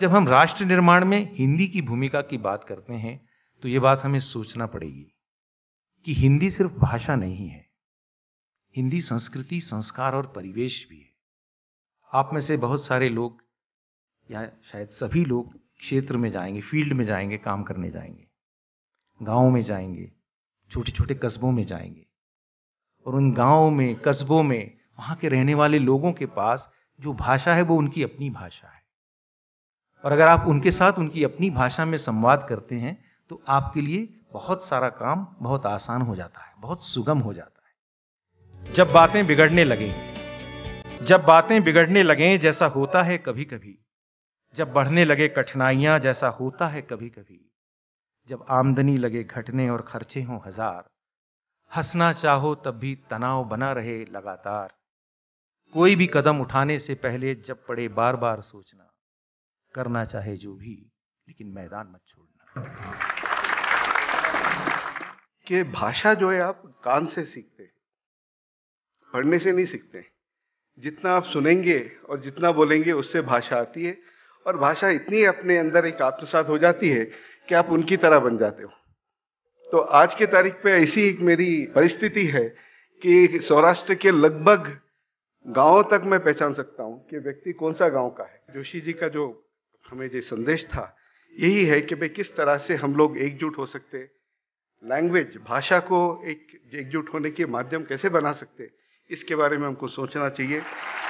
जब हम राष्ट्र निर्माण में हिंदी की भूमिका की बात करते हैं तो ये बात हमें सोचना पड़ेगी कि हिंदी सिर्फ भाषा नहीं है हिंदी संस्कृति संस्कार और परिवेश भी है आप में से बहुत सारे लोग या शायद सभी लोग क्षेत्र में जाएंगे फील्ड में जाएंगे काम करने जाएंगे गांवों में जाएंगे छोटे छोटे कस्बों में जाएंगे और उन गांवों में कस्बों में वहां के रहने वाले लोगों के पास जो भाषा है वो उनकी अपनी भाषा है और अगर आप उनके साथ उनकी अपनी भाषा में संवाद करते हैं तो आपके लिए बहुत सारा काम बहुत आसान हो जाता है बहुत सुगम हो जाता है जब बातें बिगड़ने लगें जब बातें बिगड़ने लगें जैसा होता है कभी कभी जब बढ़ने लगे कठिनाइयां जैसा होता है कभी कभी जब आमदनी लगे घटने और खर्चे हों हजार हंसना चाहो तब भी तनाव बना रहे लगातार कोई भी कदम उठाने से पहले जब पड़े बार बार सोचना करना चाहे जो भी लेकिन मैदान मत छोड़ना कि भाषा जो है आप कान से सीखते हैं पढ़ने से नहीं सीखते जितना आप सुनेंगे और जितना बोलेंगे उससे भाषा आती है और भाषा इतनी अपने अंदर एक आत्मसात हो जाती है कि आप उनकी तरह बन जाते हो तो आज के तारीख पे ऐसी एक मेरी परिस्थिति है कि सौराष्ट्र के लगभग गांवों तक मैं पहचान सकता हूं कि व्यक्ति कौन सा गांव का है जोशी जी का जो हमें जो संदेश था यही है कि भाई किस तरह से हम लोग एकजुट हो सकते लैंग्वेज भाषा को एक एकजुट होने के माध्यम कैसे बना सकते इसके बारे में हमको सोचना चाहिए